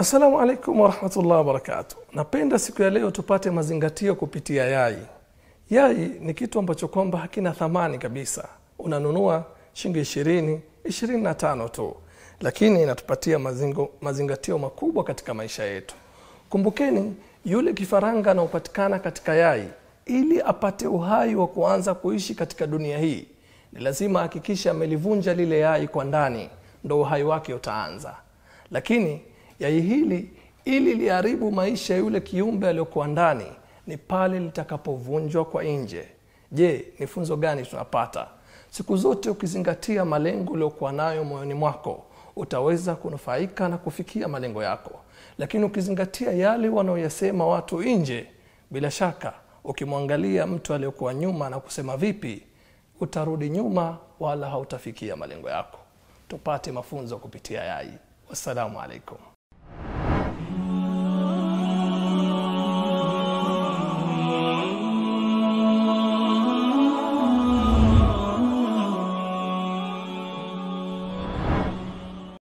Assalamu alaikum warahmatullahi wabarakatu. Napenda siku ya leo tupate mazingatio kupitia yai. Yai ni kitu ambacho kwamba hakina thamani kabisa, unanunua shilingi ishirini, ishirini na tano tu, lakini inatupatia mazingo, mazingatio makubwa katika maisha yetu. Kumbukeni yule kifaranga anaopatikana katika yai, ili apate uhai wa kuanza kuishi katika dunia hii, ni lazima ahakikisha amelivunja lile yai kwa ndani, ndo uhai wake utaanza, lakini Yai hili ili liharibu maisha ya yule kiumbe aliyokuwa ndani ni pale litakapovunjwa kwa nje. Je, ni funzo gani tunapata? Siku zote ukizingatia malengo uliokuwa nayo moyoni mwako utaweza kunufaika na kufikia malengo yako, lakini ukizingatia yale wanaoyasema watu nje, bila shaka ukimwangalia mtu aliyokuwa nyuma na kusema vipi, utarudi nyuma wala hautafikia malengo yako. Tupate mafunzo kupitia yai. Wassalamu alaikum.